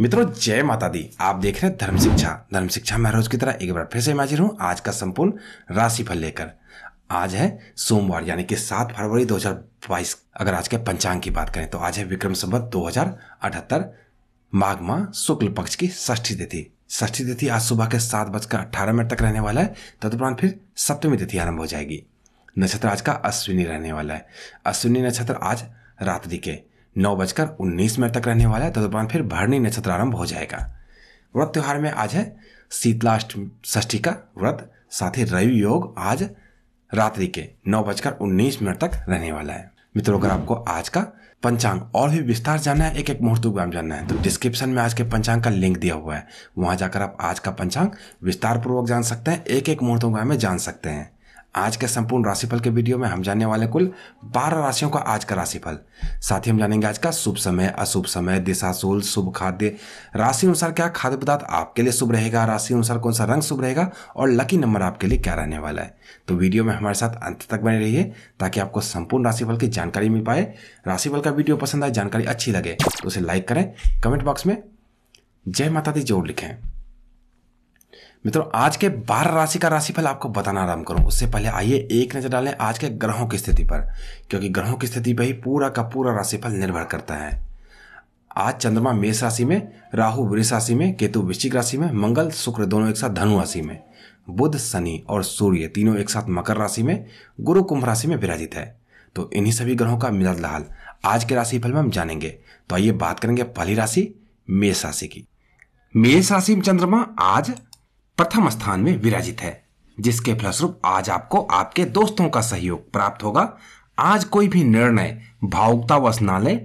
मित्रों जय माता दी आप देख रहे हैं धर्म शिक्षा धर्म शिक्षा मैं रोज की तरह एक बार फिर से हाजिर हूँ आज का संपूर्ण राशिफल लेकर आज है सोमवार यानी कि सात फरवरी 2022 अगर आज के पंचांग की बात करें तो आज है विक्रम संवत हजार माघ माह शुक्ल पक्ष की षष्ठी तिथि षष्ठी तिथि आज सुबह के सात बजकर अठारह मिनट तक रहने वाला है तदुपरांत तो फिर सप्तमी तिथि आरंभ हो जाएगी नक्षत्र आज का अश्विनी रहने वाला है अश्विनी नक्षत्र आज रात्रि के नौ बजकर उन्नीस मिनट तक रहने वाला है तदुपरांत तो फिर भरणी नक्षत्र आरंभ हो जाएगा व्रत त्यौहार में आज है शीतलाष्ट षष्ठी का व्रत साथ ही रवि योग आज रात्रि के नौ बजकर उन्नीस मिनट तक रहने वाला है मित्रों अगर आपको आज का पंचांग और भी विस्तार जानना है एक एक मुहूर्त उपग्राम जानना है तो डिस्क्रिप्शन में आज के पंचांग का लिंक दिया हुआ है वहां जाकर आप आज का पंचांग विस्तार पूर्वक जान सकते हैं एक एक मुहूर्त उपग्राम में जान सकते हैं आज के संपूर्ण राशिफल के वीडियो में हम जानने वाले कुल 12 राशियों का आज का राशिफल साथ ही हम जानेंगे आज का शुभ समय अशुभ समय दिशाशूल शुभ खाद्य राशि अनुसार क्या खाद्य पदार्थ आपके लिए शुभ रहेगा राशि अनुसार कौन सा रंग शुभ रहेगा और लकी नंबर आपके लिए क्या रहने वाला है तो वीडियो में हमारे साथ अंत तक बने रहिए ताकि आपको संपूर्ण राशिफल की जानकारी मिल पाए राशिफल का वीडियो पसंद आए जानकारी अच्छी लगे तो उसे लाइक करें कमेंट बॉक्स में जय माता दी जोर लिखें मित्रों आज के बारह राशि का राशिफल आपको बताना आरंभ करूं उससे पहले आइए एक नजर डालें आज के ग्रहों की स्थिति पर क्योंकि ग्रहों की स्थिति पर ही पूरा का पूरा राशिफल निर्भर करता है आज चंद्रमा मेष राशि में राहु वृष राशि में केतु वृश्चिक राशि में मंगल शुक्र दोनों एक साथ धनु राशि में बुध शनि और सूर्य तीनों एक साथ मकर राशि में गुरु कुंभ राशि में विराजित है तो इन्हीं सभी ग्रहों का मिला लाल आज के राशिफल में हम जानेंगे तो आइए बात करेंगे पहली राशि मेष राशि की मेष राशि में चंद्रमा आज प्रथम स्थान में विराजित है जिसके फलस्वरूप आज आपको आपके दोस्तों का सहयोग प्राप्त होगा आज कोई भी निर्णय भावुकता ना ले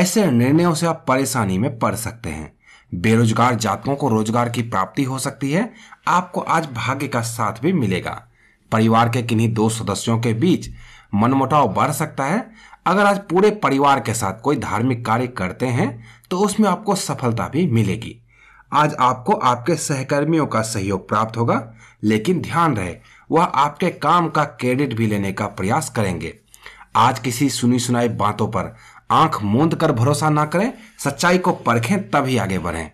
ऐसे निर्णयों से आप परेशानी में पड़ सकते हैं बेरोजगार जातकों को रोजगार की प्राप्ति हो सकती है आपको आज भाग्य का साथ भी मिलेगा परिवार के किन्हीं दो सदस्यों के बीच मनमुटाव बढ़ सकता है अगर आज पूरे परिवार के साथ कोई धार्मिक कार्य करते हैं तो उसमें आपको सफलता भी मिलेगी आज आपको आपके सहकर्मियों का सहयोग प्राप्त होगा लेकिन ध्यान रहे वह आपके काम का क्रेडिट भी लेने का प्रयास करेंगे आज किसी सुनी सुनाई बातों पर आंख मूंद कर भरोसा ना करें सच्चाई को परखें तभी आगे बढ़ें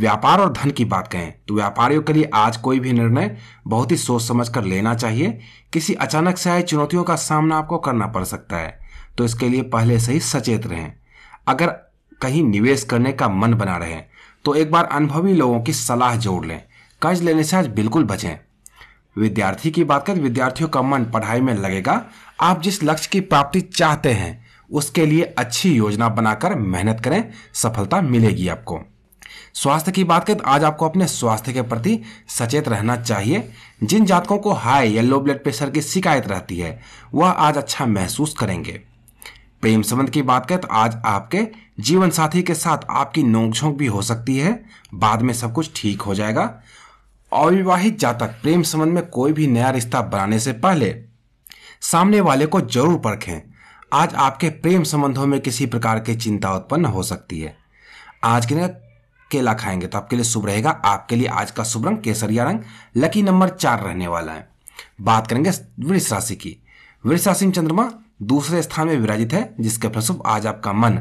व्यापार और धन की बात कहें तो व्यापारियों के लिए आज कोई भी निर्णय बहुत ही सोच समझ कर लेना चाहिए किसी अचानक से आई चुनौतियों का सामना आपको करना पड़ सकता है तो इसके लिए पहले से ही सचेत रहें अगर कहीं निवेश करने का मन बना रहे तो एक बार अनुभवी लोगों की सलाह जोड़ लें कर्ज लेने से आज बिल्कुल बचें विद्यार्थी की बात करें विद्यार्थियों का मन पढ़ाई में लगेगा आप जिस लक्ष्य की प्राप्ति चाहते हैं उसके लिए अच्छी योजना बनाकर मेहनत करें सफलता मिलेगी आपको स्वास्थ्य की बात करें तो आज आपको अपने स्वास्थ्य के प्रति सचेत रहना चाहिए जिन जातकों को हाई या लो ब्लड प्रेशर की शिकायत रहती है वह आज अच्छा महसूस करेंगे प्रेम संबंध की बात करें तो आज आपके जीवन साथी के साथ आपकी नोकझोंक भी हो सकती है बाद में सब कुछ ठीक हो जाएगा अविवाहित जातक प्रेम संबंध में कोई भी नया रिश्ता बनाने से पहले सामने वाले को जरूर परखें आज आपके प्रेम संबंधों में किसी प्रकार की चिंता उत्पन्न हो सकती है आज के केला खाएंगे तो आपके लिए शुभ रहेगा आपके लिए आज का शुभ रंग केसरिया रंग लकी नंबर चार रहने वाला है बात करेंगे वृक्ष राशि की वृक्ष राशि चंद्रमा दूसरे स्थान में विराजित है जिसके फलस्वरूप आज आपका मन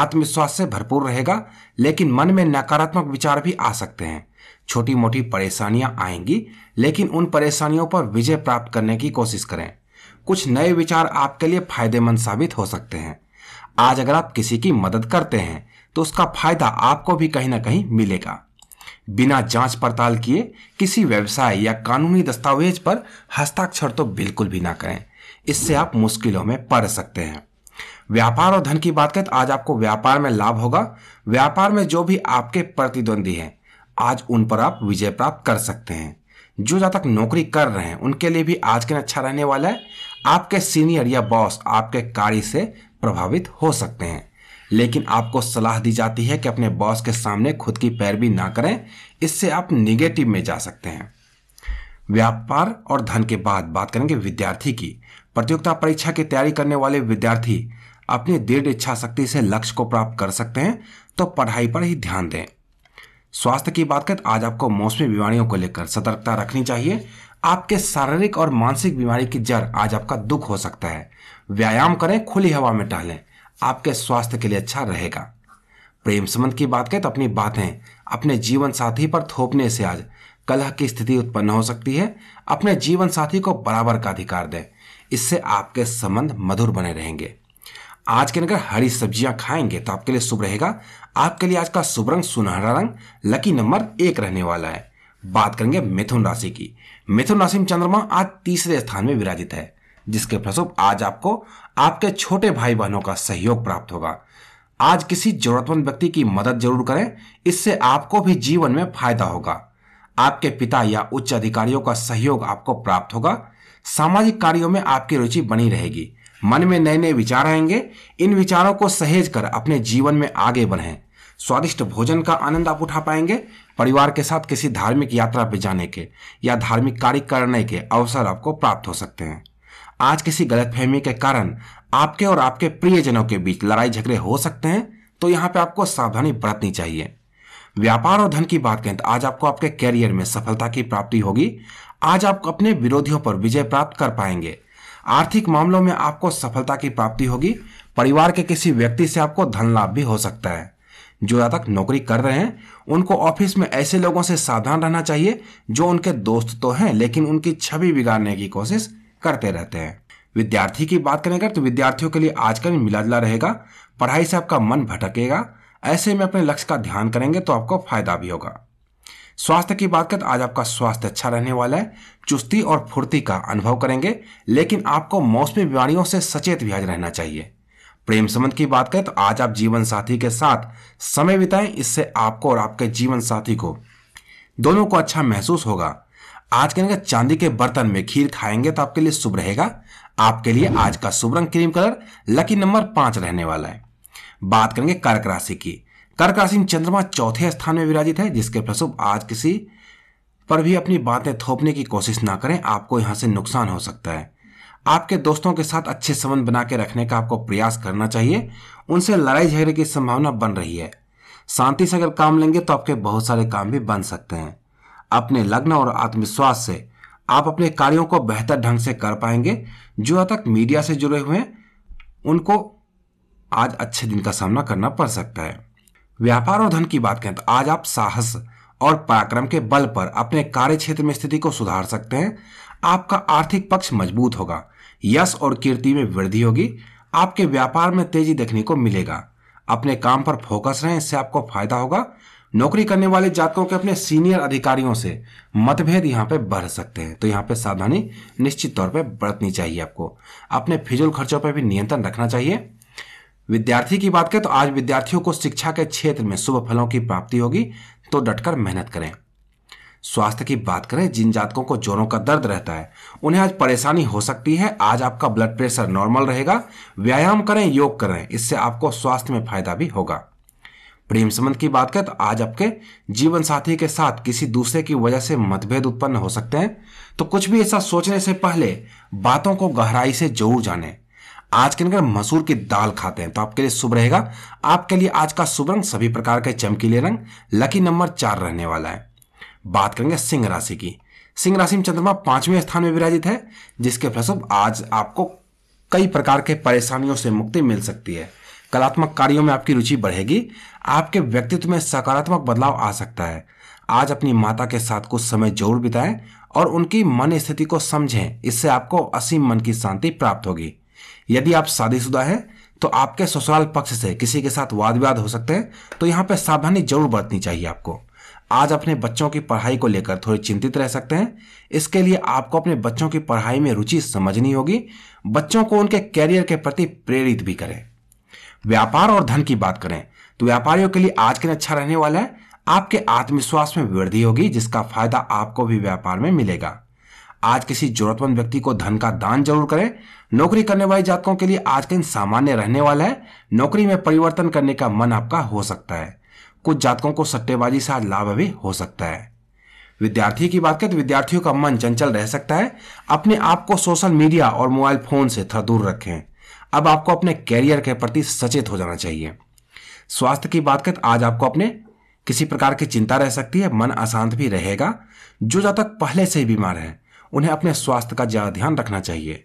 आत्मविश्वास से भरपूर रहेगा लेकिन मन में नकारात्मक विचार भी आ सकते हैं छोटी मोटी परेशानियां आएंगी लेकिन उन परेशानियों पर विजय प्राप्त करने की कोशिश करें कुछ नए विचार आपके लिए फायदेमंद साबित हो सकते हैं आज अगर आप किसी की मदद करते हैं तो उसका फायदा आपको भी कहीं ना कहीं मिलेगा बिना जांच पड़ताल किए किसी व्यवसाय या कानूनी दस्तावेज पर हस्ताक्षर तो बिल्कुल भी ना करें इससे आप मुश्किलों में पड़ सकते हैं व्यापार और धन की बात करें तो आज आपको व्यापार में लाभ होगा व्यापार में जो भी आपके प्रतिद्वंदी हैं आज उन पर आप विजय प्राप्त कर सकते हैं जो जहाँ तक नौकरी कर रहे हैं उनके लिए भी आज के दिन अच्छा रहने वाला है आपके सीनियर या बॉस आपके कार्य से प्रभावित हो सकते हैं लेकिन आपको सलाह दी जाती है कि अपने बॉस के सामने खुद की पैरवी ना करें इससे आप निगेटिव में जा सकते हैं व्यापार और धन के बाद बात करेंगे विद्यार्थी की प्रतियोगिता परीक्षा की तैयारी करने वाले विद्यार्थी अपनी दृढ़ इच्छा शक्ति से लक्ष्य को प्राप्त कर सकते हैं तो पढ़ाई पर ही ध्यान दें स्वास्थ्य की बात करें आज आपको मौसमी बीमारियों को लेकर सतर्कता रखनी चाहिए आपके शारीरिक और मानसिक बीमारी की जड़ आज आपका दुख हो सकता है व्यायाम करें खुली हवा में टहलें आपके स्वास्थ्य के लिए अच्छा रहेगा प्रेम संबंध की बात करें तो अपनी बातें अपने जीवन साथी पर थोपने से आज कलह की स्थिति उत्पन्न हो सकती है अपने जीवन साथी को बराबर का अधिकार दें इससे आपके संबंध मधुर बने रहेंगे आज के अगर हरी सब्जियां खाएंगे तो आपके लिए शुभ रहेगा आपके लिए आज का शुभ रंग सुनहरा रंग लकी नंबर एक रहने वाला है बात करेंगे मिथुन राशि की मिथुन राशि में चंद्रमा आज तीसरे स्थान में विराजित है जिसके फलस्वरूप आज आपको आपके छोटे भाई बहनों का सहयोग प्राप्त होगा आज किसी जरूरतमंद व्यक्ति की मदद जरूर करें इससे आपको भी जीवन में फायदा होगा आपके पिता या उच्च अधिकारियों का सहयोग आपको प्राप्त होगा सामाजिक कार्यों में आपकी रुचि बनी रहेगी मन में नए नए विचार आएंगे इन विचारों को सहेज कर अपने जीवन में आगे बढ़ें स्वादिष्ट भोजन का आनंद आप उठा पाएंगे परिवार के साथ किसी धार्मिक यात्रा पर जाने के या धार्मिक कार्य करने के अवसर आपको प्राप्त हो सकते हैं आज किसी गलतफहमी के कारण आपके और आपके प्रियजनों के बीच लड़ाई झगड़े हो सकते हैं तो यहाँ पे आपको सावधानी बरतनी चाहिए व्यापार और धन की बात करें तो आज आपको आपके कैरियर में सफलता की प्राप्ति होगी आज आप अपने विरोधियों पर विजय प्राप्त कर पाएंगे आर्थिक मामलों में आपको सफलता की प्राप्ति होगी परिवार के किसी व्यक्ति से आपको धन लाभ भी हो सकता है जो तक नौकरी कर रहे हैं उनको ऑफिस में ऐसे लोगों से सावधान रहना चाहिए जो उनके दोस्त तो हैं लेकिन उनकी छवि बिगाड़ने की कोशिश करते रहते हैं विद्यार्थी की बात करें अगर तो विद्यार्थियों के लिए आज का भी मिला जुला रहेगा पढ़ाई से आपका मन भटकेगा ऐसे में अपने लक्ष्य का ध्यान करेंगे तो आपको फायदा भी होगा स्वास्थ्य की बात करें तो आज आपका स्वास्थ्य अच्छा रहने वाला है चुस्ती और फुर्ती का अनुभव करेंगे लेकिन आपको मौसमी बीमारियों से सचेत भी आज रहना चाहिए प्रेम संबंध की बात करें तो आज आप जीवन साथी के साथ समय बिताएं इससे आपको और आपके जीवन साथी को दोनों को अच्छा महसूस होगा आज कहेंगे चांदी के बर्तन में खीर खाएंगे तो आपके लिए शुभ रहेगा आपके लिए आज का शुभ रंग क्रीम कलर लकी नंबर पांच रहने वाला है बात करेंगे कर्क राशि की कर्क राशि चंद्रमा चौथे स्थान में विराजित है जिसके प्रसुभ आज किसी पर भी अपनी बातें थोपने की कोशिश ना करें आपको यहाँ से नुकसान हो सकता है आपके दोस्तों के साथ अच्छे संबंध बना के रखने का आपको प्रयास करना चाहिए उनसे लड़ाई झगड़े की संभावना बन रही है शांति से अगर काम लेंगे तो आपके बहुत सारे काम भी बन सकते हैं अपने लग्न और आत्मविश्वास से आप अपने कार्यों को बेहतर ढंग से कर पाएंगे जो अब तक मीडिया से जुड़े हुए हैं उनको आज अच्छे दिन का सामना करना पड़ सकता है व्यापार और धन की बात करें तो आज आप साहस और पराक्रम के बल पर अपने कार्य क्षेत्र में स्थिति को सुधार सकते हैं आपका आर्थिक पक्ष मजबूत होगा यश और कीर्ति में वृद्धि होगी आपके व्यापार में तेजी देखने को मिलेगा अपने काम पर फोकस रहें इससे आपको फायदा होगा नौकरी करने वाले जातकों के अपने सीनियर अधिकारियों से मतभेद यहाँ पे बढ़ सकते हैं तो यहाँ पे सावधानी निश्चित तौर पे बरतनी चाहिए आपको अपने फिजूल खर्चों पर भी नियंत्रण रखना चाहिए विद्यार्थी की बात करें तो आज विद्यार्थियों को शिक्षा के क्षेत्र में शुभ फलों की प्राप्ति होगी तो डटकर मेहनत करें स्वास्थ्य की बात करें जिन जातकों को जोरों का दर्द रहता है उन्हें आज परेशानी हो सकती है आज आपका ब्लड प्रेशर नॉर्मल रहेगा व्यायाम करें योग करें इससे आपको स्वास्थ्य में फायदा भी होगा प्रेम संबंध की बात करें तो आज आपके जीवन साथी के साथ किसी दूसरे की वजह से मतभेद उत्पन्न हो सकते हैं तो कुछ भी ऐसा सोचने से पहले बातों को गहराई से जरूर जानें आज के अंदर मसूर की दाल खाते हैं तो आपके लिए शुभ रहेगा आपके लिए आज का शुभ रंग सभी प्रकार के चमकीले रंग लकी नंबर चार रहने वाला है बात करेंगे सिंह राशि की सिंह राशि में चंद्रमा पांचवें स्थान में विराजित है जिसके फलस्वरूप आज आपको कई प्रकार के परेशानियों से मुक्ति मिल सकती है कलात्मक कार्यों में आपकी रुचि बढ़ेगी आपके व्यक्तित्व में सकारात्मक बदलाव आ सकता है आज अपनी माता के साथ कुछ समय जरूर बिताएं और उनकी मन स्थिति को समझें इससे आपको असीम मन की शांति प्राप्त होगी यदि आप शादीशुदा हैं तो आपके ससुराल पक्ष से किसी के साथ वाद विवाद हो सकते हैं तो यहाँ पर सावधानी जरूर बरतनी चाहिए आपको आज अपने बच्चों की पढ़ाई को लेकर थोड़े चिंतित रह सकते हैं इसके लिए आपको अपने बच्चों की पढ़ाई में रुचि समझनी होगी बच्चों को उनके कैरियर के प्रति प्रेरित भी करें व्यापार और धन की बात करें तो व्यापारियों के लिए आज के दिन अच्छा रहने वाला है आपके आत्मविश्वास में वृद्धि होगी जिसका फायदा आपको भी व्यापार में मिलेगा आज किसी जरूरतमंद व्यक्ति को धन का दान जरूर करें नौकरी करने वाले जातकों के लिए आज का दिन सामान्य रहने वाला है नौकरी में परिवर्तन करने का मन आपका हो सकता है कुछ जातकों को सट्टेबाजी से आज लाभ भी हो सकता है विद्यार्थी की बात करें तो विद्यार्थियों का मन चंचल रह सकता है अपने आप को सोशल मीडिया और मोबाइल फोन से थोड़ा दूर रखें अब आपको अपने कैरियर के प्रति सचेत हो जाना चाहिए स्वास्थ्य की बात करें तो आज आपको अपने किसी प्रकार की चिंता रह सकती है मन अशांत भी रहेगा जो जातक पहले से ही बीमार है उन्हें अपने स्वास्थ्य का ज़्यादा ध्यान रखना चाहिए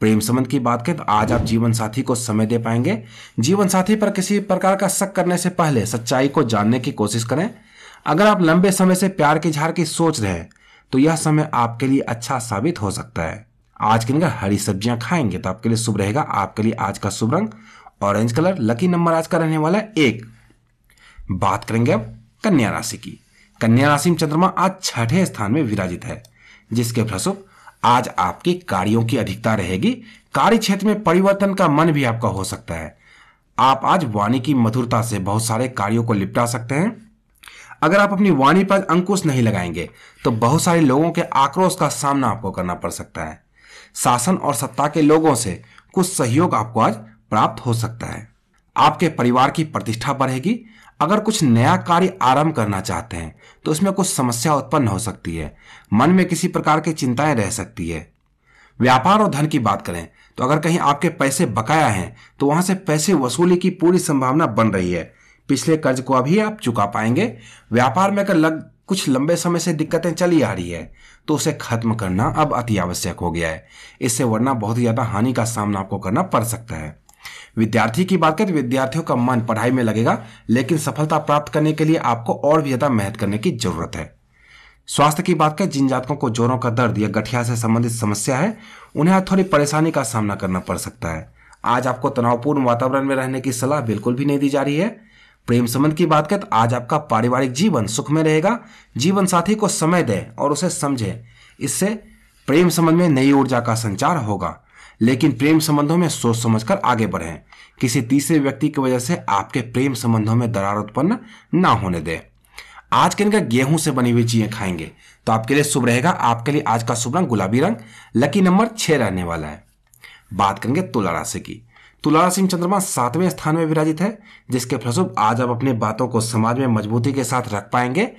प्रेम संबंध की बात करें तो आज आप जीवन साथी को समय दे पाएंगे जीवन साथी पर किसी प्रकार का शक करने से पहले सच्चाई को जानने की कोशिश करें अगर आप लंबे समय से प्यार के झार की सोच रहे हैं तो यह समय आपके लिए अच्छा साबित हो सकता है आज के दिन हरी सब्जियां खाएंगे तो आपके लिए शुभ रहेगा आपके लिए आज का शुभ रंग ऑरेंज कलर लकी नंबर आज का रहने वाला है एक बात करेंगे अब कन्या राशि की कन्या राशि में चंद्रमा आज छठे स्थान में विराजित है जिसके फलस्वरूप आज आपके कार्यों की अधिकता रहेगी कार्य क्षेत्र में परिवर्तन का मन भी आपका हो सकता है आप आज वाणी की मधुरता से बहुत सारे कार्यों को निपटा सकते हैं अगर आप अपनी वाणी पर अंकुश नहीं लगाएंगे तो बहुत सारे लोगों के आक्रोश का सामना आपको करना पड़ सकता है शासन और सत्ता के लोगों से कुछ सहयोग आपको आज प्राप्त हो सकता है आपके परिवार की प्रतिष्ठा बढ़ेगी अगर कुछ नया कार्य आरंभ करना चाहते हैं तो उसमें कुछ समस्या उत्पन्न हो सकती है मन में किसी प्रकार की चिंताएं रह सकती है व्यापार और धन की बात करें तो अगर कहीं आपके पैसे बकाया हैं तो वहां से पैसे वसूली की पूरी संभावना बन रही है पिछले कर्ज को अभी आप चुका पाएंगे व्यापार में अगर लग कुछ लंबे समय से दिक्कतें चली आ रही है तो उसे खत्म करना अब अति आवश्यक हो गया है इससे वरना बहुत ही ज्यादा हानि का सामना आपको करना पड़ सकता है विद्यार्थी की बात करें तो विद्यार्थियों का मन पढ़ाई में लगेगा लेकिन सफलता प्राप्त करने के लिए आपको और भी ज्यादा मेहनत करने की जरूरत है स्वास्थ्य की बात करें जिन जातकों को जोरों का दर्द या गठिया से संबंधित समस्या है उन्हें आज थोड़ी परेशानी का सामना करना पड़ सकता है आज आपको तनावपूर्ण वातावरण में रहने की सलाह बिल्कुल भी नहीं दी जा रही है प्रेम संबंध की बात करें तो आज आपका पारिवारिक जीवन सुख में रहेगा जीवन साथी को समय दें और उसे समझें इससे प्रेम संबंध में नई ऊर्जा का संचार होगा लेकिन प्रेम संबंधों में सोच समझकर आगे बढ़ें किसी तीसरे व्यक्ति की वजह से आपके प्रेम संबंधों में दरार उत्पन्न ना होने दें आज के इनका गेहूं से बनी हुई चीजें खाएंगे तो आपके लिए शुभ रहेगा आपके लिए आज का शुभ रंग गुलाबी रंग लकी नंबर छह रहने वाला है बात करेंगे तुला राशि की तुला राशि में चंद्रमा सातवें स्थान में विराजित है जिसके फलस्वरूप आज आप अपनी बातों को समाज में मजबूती के साथ रख पाएंगे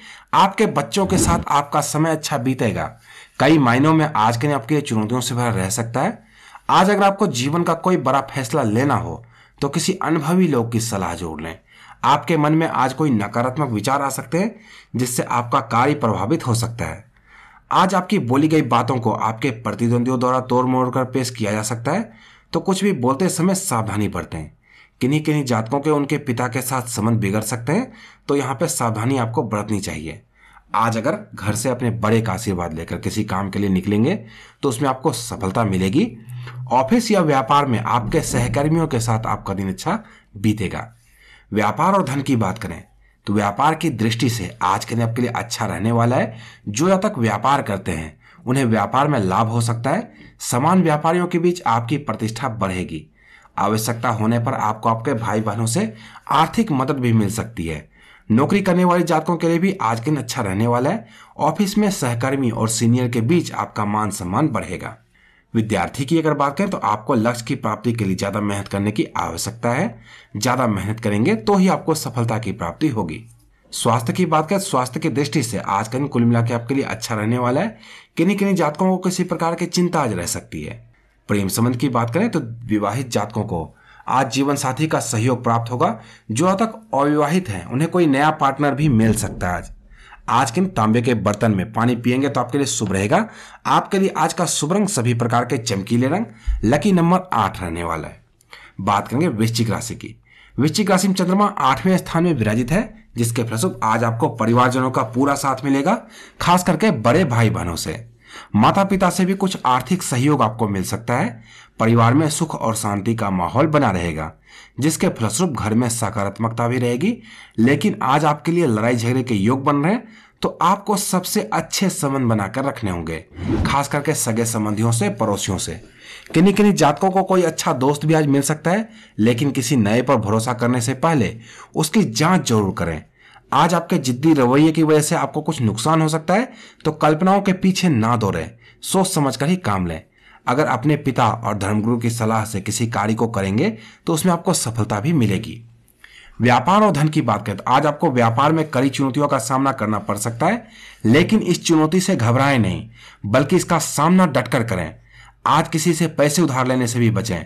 आपके बच्चों के साथ आपका समय अच्छा बीतेगा कई मायनों में आज के दिन आपके लिए चुनौतियों से भरा रह सकता है आज अगर आपको जीवन का कोई बड़ा फैसला लेना हो तो किसी अनुभवी लोग की सलाह जोड़ लें आपके मन में आज कोई नकारात्मक विचार आ सकते हैं जिससे आपका कार्य प्रभावित हो सकता है आज आपकी बोली गई बातों को आपके प्रतिद्वंदियों द्वारा तोड़ मोड़ कर पेश किया जा सकता है तो कुछ भी बोलते समय सावधानी बरतें किन्हीं किन्हीं जातकों के उनके पिता के साथ संबंध बिगड़ सकते हैं तो यहाँ पे सावधानी आपको बरतनी चाहिए आज अगर घर से अपने बड़े का आशीर्वाद लेकर किसी काम के लिए निकलेंगे तो उसमें आपको सफलता मिलेगी ऑफिस या व्यापार में आपके सहकर्मियों के साथ आपका दिन अच्छा बीतेगा व्यापार और धन की बात करें तो व्यापार की दृष्टि से आज के दिन आपके लिए अच्छा रहने वाला है जो या तक व्यापार करते हैं उन्हें व्यापार में लाभ हो सकता है समान व्यापारियों के बीच आपकी प्रतिष्ठा बढ़ेगी आवश्यकता होने पर आपको आपके भाई बहनों से आर्थिक मदद भी मिल सकती है नौकरी करने वाले जातकों के लिए भी आज के दिन अच्छा रहने वाला है ऑफिस में सहकर्मी और सीनियर के बीच आपका मान सम्मान बढ़ेगा विद्यार्थी की अगर बात करें तो आपको लक्ष्य की प्राप्ति के लिए ज़्यादा मेहनत करने की आवश्यकता है ज़्यादा मेहनत करेंगे तो ही आपको सफलता की प्राप्ति होगी स्वास्थ्य की बात करें स्वास्थ्य की दृष्टि से आज का दिन कुल मिला के आपके लिए अच्छा रहने वाला है किन्हीं किन्हीं जातकों को किसी प्रकार की चिंता आज रह सकती है प्रेम संबंध की बात करें तो विवाहित जातकों को आज जीवन साथी का सहयोग प्राप्त होगा जो अब तक अविवाहित है उन्हें कोई नया पार्टनर भी मिल सकता है आज आज के तांबे के बर्तन में पानी पिएंगे तो आपके लिए शुभ रहेगा आपके लिए आज का शुभ रंग सभी प्रकार के चमकीले रंग लकी नंबर आठ रहने वाला है बात करेंगे वृश्चिक राशि की वृश्चिक राशि में चंद्रमा आठवें स्थान में विराजित है जिसके फलस्वरूप आज आपको परिवारजनों का पूरा साथ मिलेगा खास करके बड़े भाई बहनों से माता पिता से भी कुछ आर्थिक सहयोग आपको मिल सकता है परिवार में सुख और शांति का माहौल बना रहेगा जिसके फलस्वरूप घर में सकारात्मकता भी रहेगी लेकिन आज आपके लिए लड़ाई झगड़े के योग बन रहे हैं तो आपको सबसे अच्छे संबंध बनाकर रखने होंगे खास करके सगे संबंधियों से पड़ोसियों से किन्नी किन्नी जातकों को कोई अच्छा दोस्त भी आज मिल सकता है लेकिन किसी नए पर भरोसा करने से पहले उसकी जांच जरूर करें आज आपके जिद्दी रवैये की वजह से आपको कुछ नुकसान हो सकता है तो कल्पनाओं के पीछे ना दौड़े सोच समझ ही काम लें अगर अपने पिता और धर्मगुरु की सलाह से किसी कार्य को करेंगे तो उसमें आपको सफलता भी मिलेगी व्यापार और धन की बात करें तो आज आपको व्यापार में कड़ी चुनौतियों का सामना करना पड़ सकता है लेकिन इस चुनौती से घबराएं नहीं बल्कि इसका सामना डटकर करें आज किसी से पैसे उधार लेने से भी बचें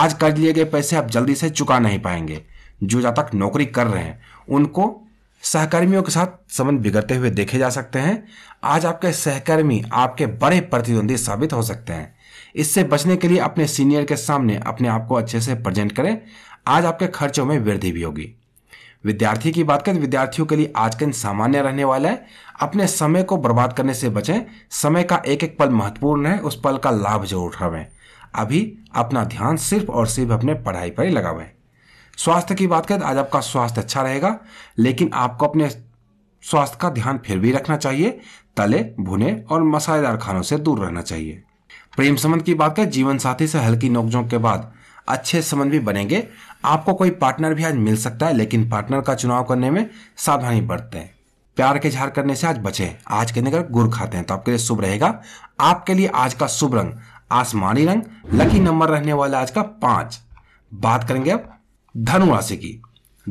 आज कर्ज लिए गए पैसे आप जल्दी से चुका नहीं पाएंगे जो जहाँ तक नौकरी कर रहे हैं उनको सहकर्मियों के साथ संबंध बिगड़ते हुए देखे जा सकते हैं आज आपके सहकर्मी आपके बड़े प्रतिद्वंदी साबित हो सकते हैं इससे बचने के लिए अपने सीनियर के सामने अपने आप को अच्छे से प्रेजेंट करें आज आपके खर्चों में वृद्धि भी होगी विद्यार्थी की बात करें विद्यार्थियों के लिए आज का दिन सामान्य रहने वाला है अपने समय को बर्बाद करने से बचें समय का एक एक पल महत्वपूर्ण है उस पल का लाभ जरूर उठावें अभी अपना ध्यान सिर्फ और सिर्फ अपने पढ़ाई पर ही लगावें स्वास्थ्य की बात करें तो आज आपका स्वास्थ्य अच्छा रहेगा लेकिन आपको अपने स्वास्थ्य का ध्यान फिर भी रखना चाहिए तले भुने और मसालेदार खानों से दूर रहना चाहिए प्रेम संबंध की बात करें जीवन साथी से हल्की नोकझोंक के बाद अच्छे संबंध भी बनेंगे आपको कोई पार्टनर भी आज मिल सकता है लेकिन पार्टनर का चुनाव करने में सावधानी बरतें प्यार के झार करने से आज बचें आज के दिन गुड़ खाते हैं तो आपके लिए शुभ रहेगा आपके लिए आज का शुभ रंग आसमानी रंग लकी नंबर रहने वाला आज का पांच बात करेंगे अब धनुराशि की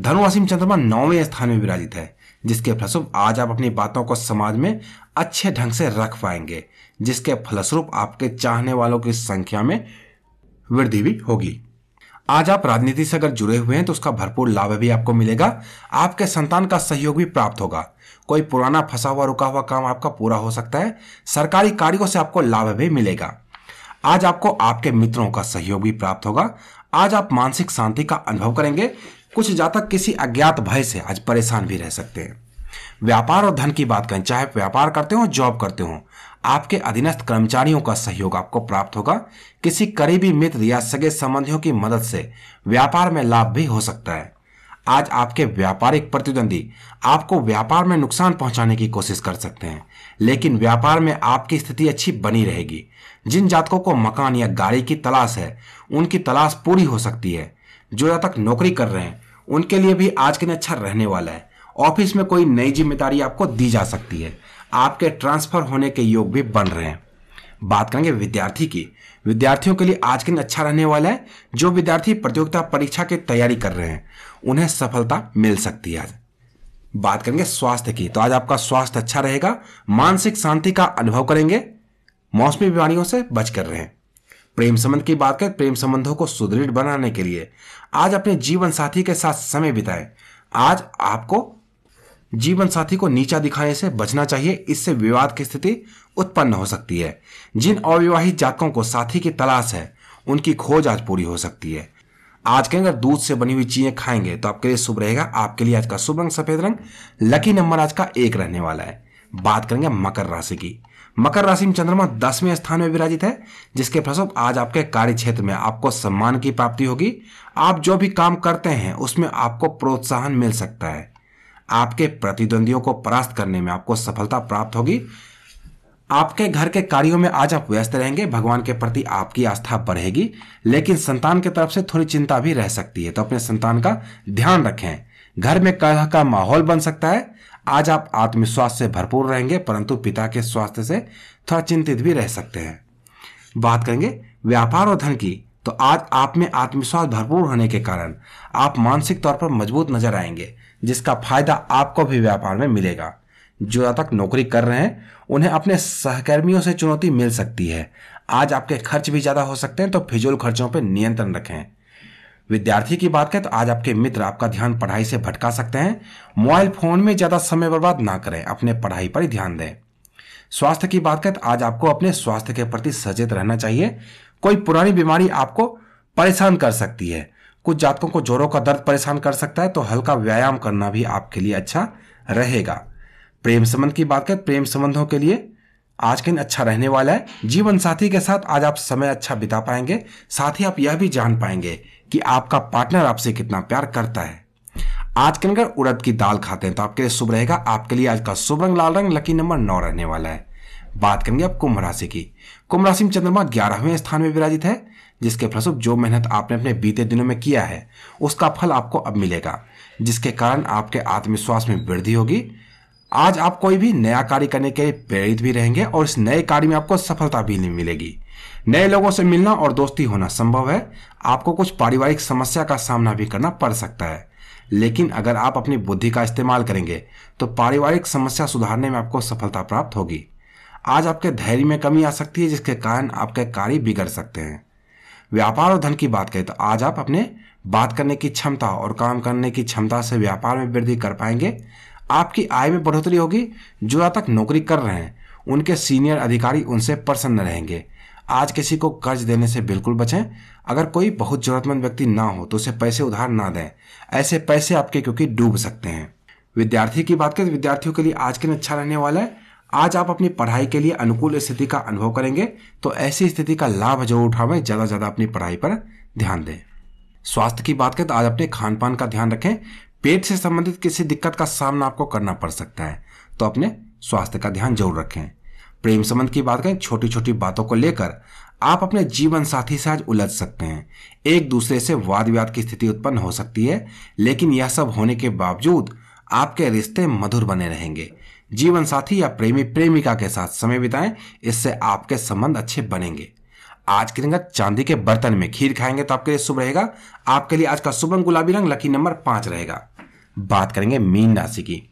धनुराशि में चंद्रमा नौवें स्थान में विराजित है जिसके फलस्वरूप आज आप अपनी बातों को समाज में अच्छे ढंग से रख पाएंगे जिसके फलस्वरूप आपके चाहने वालों की संख्या में वृद्धि भी होगी आज आप राजनीति से अगर जुड़े हुए हैं तो उसका भरपूर लाभ भी आपको मिलेगा आपके संतान का सहयोग भी प्राप्त होगा कोई पुराना फंसा हुआ रुका हुआ काम आपका पूरा हो सकता है सरकारी कार्यों से आपको लाभ भी मिलेगा आज आपको आपके मित्रों का सहयोग भी प्राप्त होगा आज आप मानसिक शांति का अनुभव करेंगे कुछ जातक किसी अज्ञात भय से आज परेशान भी रह सकते हैं व्यापार और धन की बात करें चाहे व्यापार करते हो जॉब करते हो आपके अधीनस्थ कर्मचारियों का सहयोग आपको प्राप्त होगा किसी करीबी मित्र या सगे संबंधियों की मदद से व्यापार में लाभ भी हो सकता है आज आपके व्यापारिक प्रतिद्वंदी आपको व्यापार में नुकसान पहुंचाने की कोशिश कर सकते हैं लेकिन व्यापार में आपकी स्थिति अच्छी बनी रहेगी जिन जातकों को मकान या गाड़ी की तलाश है उनकी तलाश पूरी हो सकती है जो जातक नौकरी कर रहे हैं उनके लिए भी आज के दिन अच्छा रहने वाला है ऑफिस में कोई नई जिम्मेदारी आपको दी जा सकती है आपके ट्रांसफर होने के योग भी बन रहे हैं बात करेंगे विद्यार्थी की विद्यार्थियों के लिए आज के दिन अच्छा रहने वाला है जो विद्यार्थी प्रतियोगिता परीक्षा की तैयारी कर रहे हैं उन्हें सफलता मिल सकती है आज बात करेंगे स्वास्थ्य की तो आज आपका स्वास्थ्य अच्छा रहेगा मानसिक शांति का अनुभव करेंगे मौसमी बीमारियों से बच कर रहें प्रेम संबंध की बात करें प्रेम संबंधों को सुदृढ़ बनाने के लिए आज अपने जीवन साथी के साथ समय बिताएं आज आपको जीवन साथी को नीचा दिखाने से बचना चाहिए इससे विवाद की स्थिति उत्पन्न हो सकती है जिन अविवाहित जातकों को साथी की तलाश है उनकी खोज आज पूरी हो सकती है आज के दूध से बनी हुई चीजें खाएंगे तो आपके लिए शुभ रहेगा आपके लिए आज का शुभ रंग सफेद रंग लकी नंबर आज का एक रहने वाला है बात करेंगे मकर राशि की मकर राशि में चंद्रमा दसवें स्थान में विराजित है जिसके फलस्वरूप आज आपके कार्य क्षेत्र में आपको सम्मान की प्राप्ति होगी आप जो भी काम करते हैं उसमें आपको प्रोत्साहन मिल सकता है आपके प्रतिद्वंदियों को परास्त करने में आपको सफलता प्राप्त होगी आपके घर के कार्यों में आज आप व्यस्त रहेंगे भगवान के प्रति आपकी आस्था बढ़ेगी लेकिन संतान की तरफ से थोड़ी चिंता भी रह सकती है तो अपने संतान का ध्यान रखें घर में कलह का माहौल बन सकता है आज आप आत्मविश्वास से भरपूर रहेंगे परंतु पिता के स्वास्थ्य से थोड़ा चिंतित भी रह सकते हैं बात करेंगे व्यापार और धन की तो आज आप में आत्मविश्वास भरपूर होने के कारण आप मानसिक तौर पर मजबूत नजर आएंगे जिसका फायदा आपको भी व्यापार में मिलेगा जो तक नौकरी कर रहे हैं उन्हें अपने सहकर्मियों से चुनौती मिल सकती है आज आपके खर्च भी ज़्यादा हो सकते हैं तो फिजूल खर्चों पर नियंत्रण रखें विद्यार्थी की बात करें तो आज आपके मित्र आपका ध्यान पढ़ाई से भटका सकते हैं मोबाइल फोन में ज़्यादा समय बर्बाद ना करें अपने पढ़ाई पर ध्यान दें स्वास्थ्य की बात करें तो आज आपको अपने स्वास्थ्य के प्रति सचेत रहना चाहिए कोई पुरानी बीमारी आपको परेशान कर सकती है कुछ जातकों को जोरों का दर्द परेशान कर सकता है तो हल्का व्यायाम करना भी आपके लिए अच्छा रहेगा प्रेम संबंध की बात करें तो प्रेम संबंधों के लिए आज के दिन अच्छा रहने वाला है जीवन साथी के साथ आज आप समय अच्छा बिता पाएंगे साथ ही आप यह भी जान पाएंगे कि आपका पार्टनर आपसे कितना प्यार करता है आज के अगर उड़द की दाल खाते हैं तो आपके लिए शुभ रहेगा आपके लिए आज का शुभ रंग लाल रंग लकी नंबर नौ रहने वाला है बात करेंगे अब कुंभ राशि की कुंभ राशि में चंद्रमा ग्यारहवें स्थान में विराजित है जिसके फलस्वरूप जो मेहनत आपने अपने बीते दिनों में किया है उसका फल आपको अब मिलेगा जिसके कारण आपके आत्मविश्वास में वृद्धि होगी आज आप कोई भी नया कार्य करने के लिए प्रेरित भी रहेंगे और इस नए कार्य में आपको सफलता भी नहीं मिलेगी नए लोगों से मिलना और दोस्ती होना संभव है आपको कुछ पारिवारिक समस्या का सामना भी करना पड़ सकता है लेकिन अगर आप अपनी बुद्धि का इस्तेमाल करेंगे तो पारिवारिक समस्या सुधारने में आपको सफलता प्राप्त होगी आज आपके धैर्य में कमी आ सकती है जिसके कारण आपके कार्य बिगड़ सकते हैं व्यापार और धन की बात करें तो आज आप अपने बात करने की क्षमता और काम करने की क्षमता से व्यापार में वृद्धि कर पाएंगे आपकी आय में बढ़ोतरी होगी जो आज तक नौकरी कर रहे हैं उनके सीनियर अधिकारी उनसे प्रसन्न रहेंगे आज किसी को कर्ज देने से बिल्कुल बचें अगर कोई बहुत ज़रूरतमंद व्यक्ति ना हो तो उसे पैसे उधार ना दें ऐसे पैसे आपके क्योंकि डूब सकते हैं विद्यार्थी की बात करें विद्यार्थियों के लिए आज के दिन अच्छा रहने वाला है आज आप अपनी पढ़ाई के लिए अनुकूल स्थिति का अनुभव करेंगे तो ऐसी स्थिति का लाभ जरूर उठावें ज़्यादा से ज़्यादा अपनी पढ़ाई पर ध्यान दें स्वास्थ्य की बात करें तो आज अपने खान पान का ध्यान रखें पेट से संबंधित किसी दिक्कत का सामना आपको करना पड़ सकता है तो अपने स्वास्थ्य का ध्यान जरूर रखें प्रेम संबंध की बात करें छोटी छोटी बातों को लेकर आप अपने जीवन साथी से आज उलझ सकते हैं एक दूसरे से वाद विवाद की स्थिति उत्पन्न हो सकती है लेकिन यह सब होने के बावजूद आपके रिश्ते मधुर बने रहेंगे जीवन साथी या प्रेमी प्रेमिका के साथ समय बिताएं इससे आपके संबंध अच्छे बनेंगे आज की रंगत चांदी के बर्तन में खीर खाएंगे तो आपके लिए शुभ रहेगा आपके लिए आज का शुभ रंग गुलाबी रंग लकी नंबर पांच रहेगा बात करेंगे मीन राशि की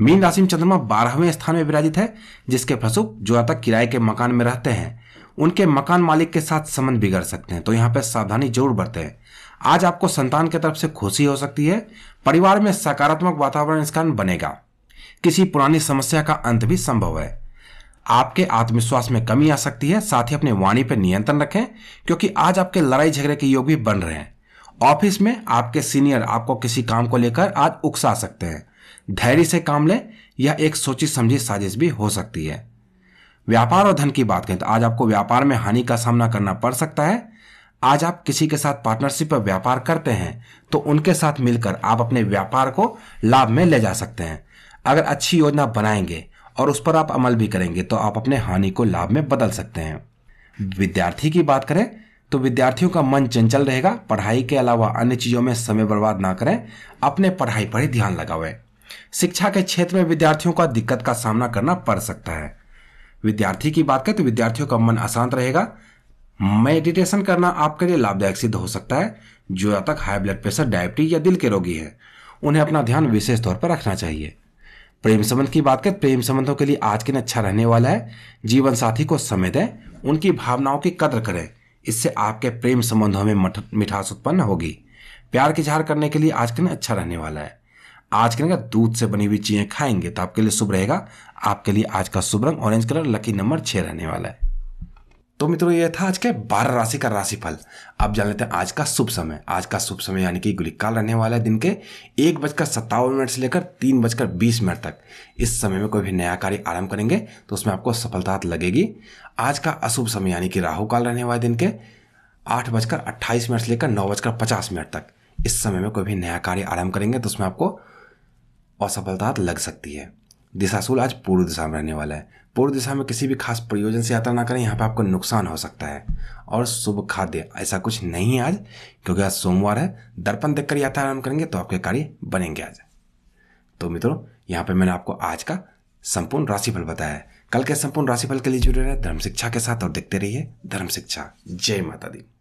मीन राशि में चंद्रमा बारहवें स्थान में विराजित है जिसके फलस्वरूप जो आता किराए के मकान में रहते हैं उनके मकान मालिक के साथ संबंध बिगड़ सकते हैं तो यहाँ पर सावधानी जरूर हैं आज आपको संतान की तरफ से खुशी हो सकती है परिवार में सकारात्मक वातावरण इस कारण बनेगा किसी पुरानी समस्या का अंत भी संभव है आपके आत्मविश्वास में कमी आ सकती है साथ ही अपने वाणी पर नियंत्रण रखें क्योंकि आज आपके लड़ाई झगड़े के योग भी बन रहे हैं ऑफिस में आपके सीनियर आपको किसी काम को लेकर आज उकसा सकते हैं धैर्य से काम लें यह एक सोची समझी साजिश भी हो सकती है व्यापार और धन की बात करें तो आज आपको व्यापार में हानि का सामना करना पड़ सकता है आज आप किसी के साथ पार्टनरशिप पर व्यापार करते हैं तो उनके साथ मिलकर आप अपने व्यापार को लाभ में ले जा सकते हैं अगर अच्छी योजना बनाएंगे और उस पर आप अमल भी करेंगे तो आप अपने हानि को लाभ में बदल सकते हैं विद्यार्थी की बात करें तो विद्यार्थियों का मन चंचल रहेगा पढ़ाई के अलावा अन्य चीज़ों में समय बर्बाद ना करें अपने पढ़ाई पर ही ध्यान लगावें शिक्षा के क्षेत्र में विद्यार्थियों का दिक्कत का सामना करना पड़ सकता है विद्यार्थी की बात करें तो विद्यार्थियों का मन अशांत रहेगा मेडिटेशन करना आपके लिए लाभदायक सिद्ध हो सकता है जो या तक हाई ब्लड प्रेशर डायबिटीज या दिल के रोगी है उन्हें अपना ध्यान विशेष तौर पर रखना चाहिए प्रेम संबंध की बात करें प्रेम संबंधों के लिए आज के दिन अच्छा रहने वाला है जीवन साथी को समय दें उनकी भावनाओं की कदर करें इससे आपके प्रेम संबंधों में मिठास उत्पन्न होगी प्यार की झार करने के लिए आज के दिन अच्छा रहने वाला है आज के ना दूध से बनी हुई चीज़ें खाएंगे तो आपके लिए शुभ रहेगा आपके लिए आज का शुभ रंग ऑरेंज कलर लकी नंबर छह रहने वाला है तो मित्रों ये था आज के बारह राशि का राशिफल अब जान लेते हैं आज का शुभ समय आज का शुभ समय यानी कि गुलिकाल रहने वाला है दिन के एक बजकर सत्तावन मिनट से लेकर तीन बजकर बीस मिनट तक इस समय में कोई भी नया कार्य आरंभ करेंगे तो उसमें आपको सफलता लगेगी आज का अशुभ समय यानी कि राहु काल रहने वाला दिन के आठ बजकर अट्ठाईस मिनट से लेकर नौ बजकर पचास मिनट तक इस समय में कोई भी नया कार्य आरंभ करेंगे तो उसमें आपको असफलता लग सकती है दिशाशूल आज पूर्व दिशा में रहने वाला है पूर्व दिशा में किसी भी खास प्रयोजन से यात्रा ना करें यहाँ पर आपको नुकसान हो सकता है और शुभ खाद्य ऐसा कुछ नहीं है आज क्योंकि आज सोमवार है दर्पण देखकर यात्रा आराम करेंगे तो आपके कार्य बनेंगे आज तो मित्रों यहाँ पर मैंने आपको आज का संपूर्ण राशिफल बताया है कल के संपूर्ण राशिफल के लिए जुड़े रहे धर्म शिक्षा के साथ और देखते रहिए धर्म शिक्षा जय माता दी